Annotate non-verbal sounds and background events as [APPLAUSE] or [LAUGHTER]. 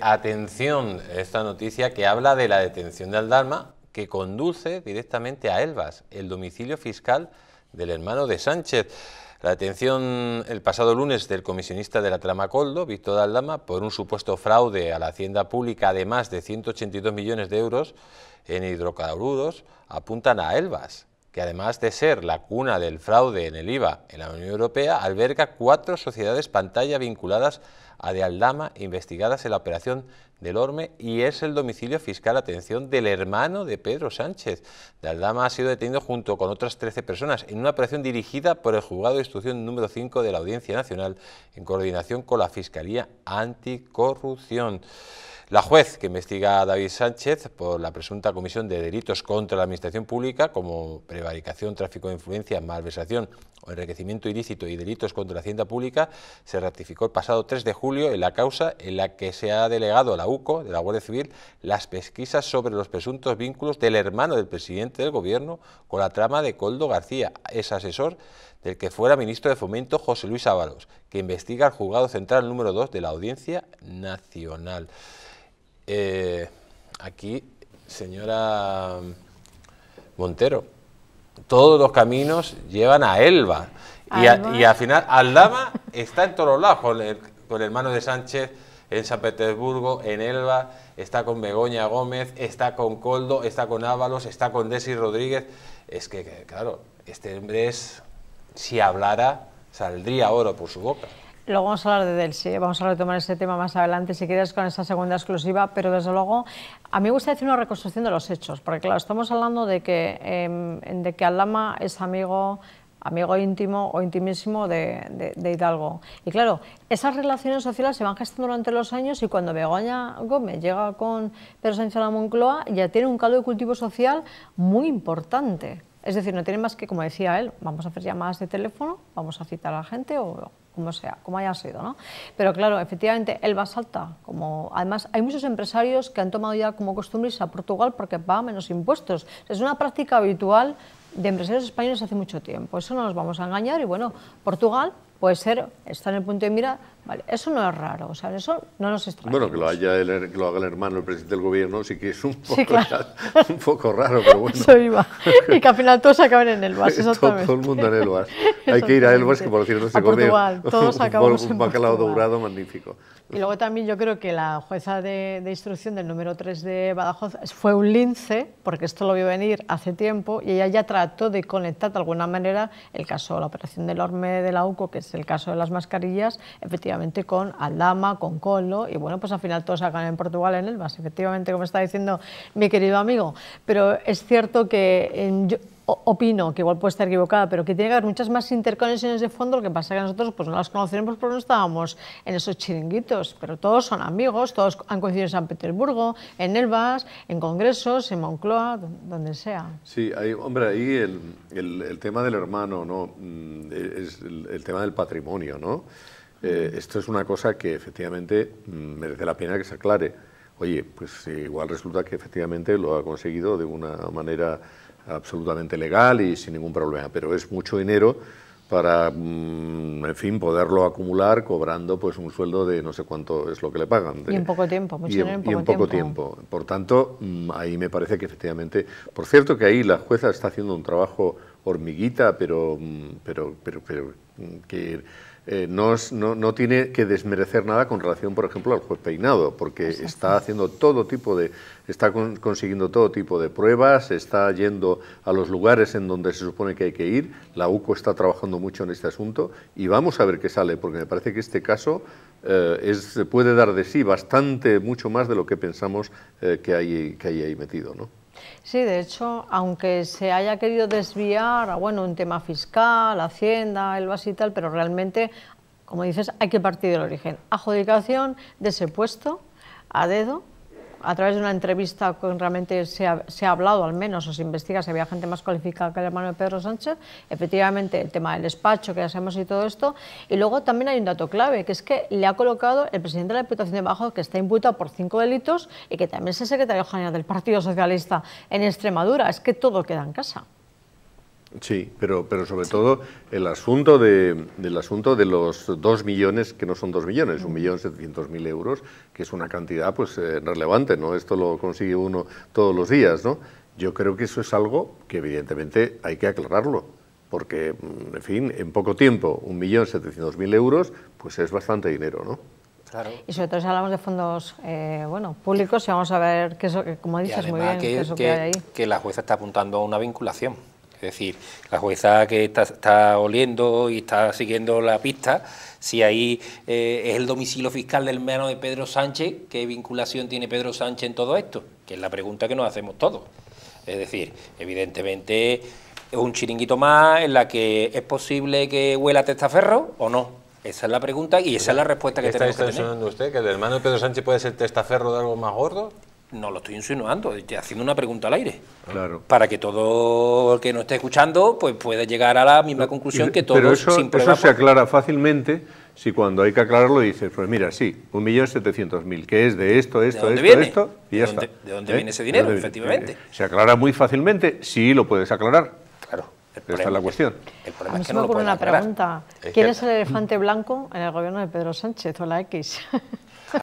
Atención, esta noticia que habla de la detención de Aldarma, que conduce directamente a Elvas, el domicilio fiscal del hermano de Sánchez. La detención el pasado lunes del comisionista de la trama Coldo, Víctor Aldama, por un supuesto fraude a la hacienda pública de más de 182 millones de euros en hidrocarburos, apuntan a Elvas, que además de ser la cuna del fraude en el IVA en la Unión Europea, alberga cuatro sociedades pantalla vinculadas a De Aldama, investigadas en la operación del Orme, y es el domicilio fiscal, atención, del hermano de Pedro Sánchez. De Aldama ha sido detenido junto con otras 13 personas en una operación dirigida por el juzgado de instrucción número 5 de la Audiencia Nacional en coordinación con la Fiscalía Anticorrupción. La juez que investiga a David Sánchez por la presunta comisión de delitos contra la Administración Pública, como prevaricación, tráfico de influencia, malversación o enriquecimiento ilícito y delitos contra la Hacienda Pública, se ratificó el pasado 3 de julio en la causa en la que se ha delegado a la UCO, de la Guardia Civil, las pesquisas sobre los presuntos vínculos del hermano del presidente del Gobierno con la trama de Coldo García, ex asesor del que fuera ministro de Fomento José Luis Ábalos, que investiga al juzgado central número 2 de la Audiencia Nacional. Eh, aquí, señora Montero, todos los caminos llevan a Elba. Y, al final, Aldama está en todos lados, con el, con hermano de Sánchez en San Petersburgo, en Elba, está con Begoña Gómez, está con Coldo, está con Ábalos, está con Desi Rodríguez. Es que, claro, este hombre es, si hablara, saldría oro por su boca. Luego vamos a hablar de Delsi, ¿eh? vamos a retomar ese tema más adelante, si quieres, con esa segunda exclusiva, pero desde luego a mí me gusta hacer una reconstrucción de los hechos, porque claro, estamos hablando de que, em, de que Alama es amigo amigo íntimo o intimísimo de, de, Hidalgo. Y claro, esas relaciones sociales se van gestando durante los años y cuando Begoña Gómez llega con Pedro Sánchez a la Moncloa ya tiene un caldo de cultivo social muy importante. Es decir, no tiene más que, como decía él, vamos a hacer llamadas de teléfono, vamos a citar a la gente o como sea, como haya sido, ¿no? Pero claro, efectivamente, el Basalta, como además hay muchos empresarios que han tomado ya como costumbre irse a Portugal porque paga menos impuestos. Es una práctica habitual de empresarios españoles hace mucho tiempo, eso no nos vamos a engañar y bueno, Portugal puede ser, está en el punto de mira, vale, eso no es raro, o sea, eso no nos extraña. Bueno, que lo, haya el, que lo haga el hermano, el presidente del gobierno, sí que es un poco, raro, [LAUGHS] un poco raro, pero bueno. Eso iba. Y que al final todos acaben en el VAS, [LAUGHS] exactamente. Todo, todo, el mundo en el VAS. [LAUGHS] Hay que ir a VAS, que por cierto se este come todos acabamos un, un bacalao dorado magnífico. Y luego también yo creo que la jueza de, instrucción del número 3 de Badajoz fue un lince, porque esto lo vio venir hace tiempo, y ella ya trató de conectar de alguna manera el caso, la operación del Orme de la UCO, que es el caso de las mascarillas, efectivamente con Aldama, con Colo, y bueno, pues al final todos acaban en Portugal, en más efectivamente, como está diciendo mi querido amigo. Pero es cierto que eh, opino, que igual puede estar equivocada, pero que tiene que haber muchas más interconexiones de fondo, lo que pasa es que nosotros pues, no las conocemos porque no estábamos en esos chiringuitos, pero todos son amigos, todos han coincidido en San Petersburgo, en Elbas, en congresos, en Moncloa, donde sea. Sí, hombre, ahí el, tema del hermano, ¿no? Mm, e, es el, tema del patrimonio, ¿no? Eh, esto es una cosa que efectivamente mm, merece la pena que se aclare. Oye, pues eh, igual resulta que efectivamente lo ha conseguido de una manera absolutamente legal y sin ningún problema, pero es mucho dinero para, mm, en fin, poderlo acumular cobrando pues un sueldo de no sé cuánto es lo que le pagan. y en poco tiempo, mucho dinero en, poco, y en poco tiempo. Por tanto, mm, ahí me parece que efectivamente, por cierto que ahí la jueza está haciendo un trabajo hormiguita, mm, pero, pero, pero, mm, que eh, no, no, no, tiene que desmerecer nada con relación, por ejemplo, al juez peinado, porque está haciendo todo tipo de, está consiguiendo todo tipo de pruebas, está yendo a los lugares en donde se supone que hay que ir. La UCO está trabajando mucho en este asunto y vamos a ver qué sale, porque me parece que este caso eh, puede dar de sí bastante, mucho más de lo que pensamos eh, que, hay, que hay ahí metido, ¿no? Sí, de hecho, aunque se haya querido desviar a bueno, un tema fiscal, Hacienda, el BAS y tal, pero realmente, como dices, hay que partir del origen. Adjudicación de ese puesto a dedo a través de una entrevista con, realmente se ha, hablado, al menos, o se investiga si había gente más cualificada que el hermano de Pedro Sánchez, efectivamente el tema del despacho, que ya sabemos y todo esto, y luego también hay un dato clave, que es que le ha colocado el presidente de la Diputación de Bajo, que está imputado por cinco delitos y que también es el secretario general del Partido Socialista en Extremadura, es que todo queda en casa. Sí, pero, pero sobre todo el asunto de, del asunto de los dos millones, que no son dos millones, un millón setecientos mil euros, que es una cantidad pues eh, relevante, ¿no? Esto lo consigue uno todos los días, ¿no? Yo creo que eso es algo que evidentemente hay que aclararlo, porque, mm, en fin, en poco tiempo, un millón setecientos mil euros, pues es bastante dinero, ¿no? Claro. Y sobre todo si hablamos de fondos eh, bueno, públicos, y vamos a ver, como dices muy bien, Que la jueza está apuntando a una vinculación es decir, la jueza que está, oliendo y está siguiendo la pista, si ahí eh, es el domicilio fiscal del hermano de Pedro Sánchez, ¿qué vinculación tiene Pedro Sánchez en todo esto? Que es la pregunta que nos hacemos todos. Es decir, evidentemente es un chiringuito más en la que es posible que huela testaferro o no. Esa es la pregunta y esa es la respuesta que tenemos está que usted que el hermano de Pedro Sánchez puede ser testaferro de algo más gordo? No lo estoy insinuando, estoy haciendo una pregunta al aire. Claro. Para que todo el que nos esté escuchando pues pueda llegar a la misma conclusión que todos. eso, sin eso se aclara fácilmente si cuando hay que aclararlo dices, pues mira, sí, 1.700.000, que es de esto, esto, ¿De esto, esto, y ya ¿De dónde, está. ¿De dónde viene ese dinero, efectivamente? Eh, se aclara muy fácilmente, sí lo puedes aclarar. Claro. Esta es la cuestión. El problema es una pregunta. ¿Quién es el elefante blanco en el gobierno de Pedro Sánchez o la X? [LAUGHS]